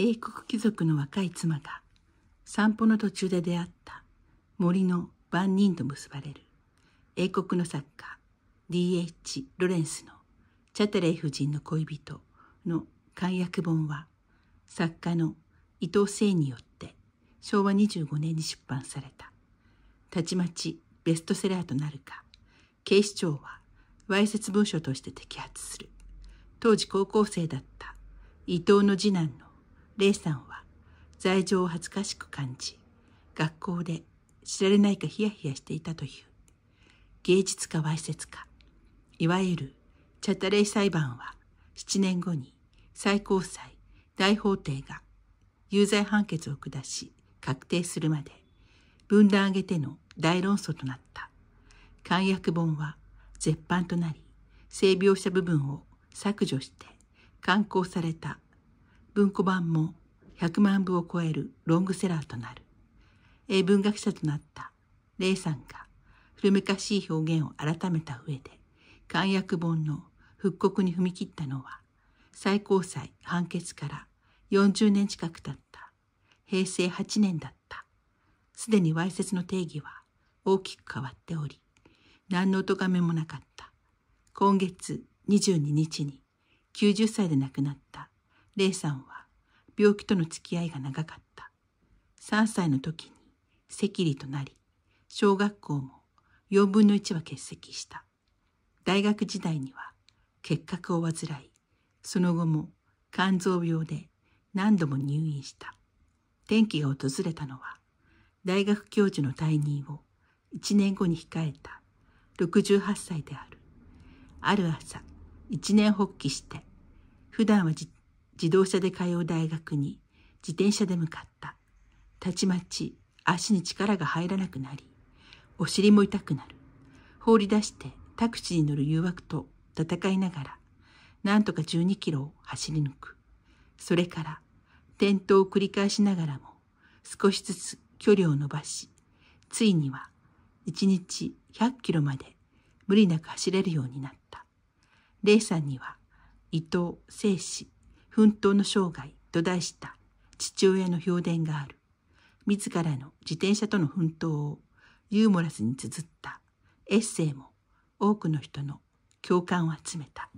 英国貴族の若い妻が散歩の途中で出会った森の番人と結ばれる英国の作家 D.H. ロレンスのチャテレイ夫人の恋人の解約本は作家の伊藤誠によって昭和25年に出版されたたちまちベストセラーとなるか警視庁はわいせつ文書として摘発する当時高校生だった伊藤の次男のレイさんは罪状を恥ずかしく感じ、学校で知られないかヒヤヒヤしていたという、芸術家わいせつか、いわゆるチャタレイ裁判は7年後に最高裁大法廷が有罪判決を下し確定するまで分断上げての大論争となった。漢訳本は絶版となり、性描写部分を削除して刊行された文庫版も100万部を超えるロングセラーとなる英文学者となったレイさんが古めかしい表現を改めた上で漢訳本の復刻に踏み切ったのは最高裁判決から40年近く経った平成8年だったすでにわいせつの定義は大きく変わっており何の咎めもなかった今月22日に90歳で亡くなったレイさんは病気との付き合いが長かった。3歳の時に赤痢となり、小学校も4分の1は欠席した。大学時代には結核を患い、その後も肝臓病で何度も入院した。転機が訪れたのは、大学教授の退任を1年後に控えた68歳である。ある朝、一年発起して、普段はじ自動車で通う大学に自転車で向かった。たちまち足に力が入らなくなり、お尻も痛くなる。放り出してタクシーに乗る誘惑と戦いながら、なんとか12キロを走り抜く。それから、転倒を繰り返しながらも、少しずつ距離を伸ばし、ついには、1日100キロまで無理なく走れるようになった。レイさんには、伊藤聖子、奮闘の生涯と題した父親の評伝がある自らの自転車との奮闘をユーモラスに綴ったエッセイも多くの人の共感を集めた。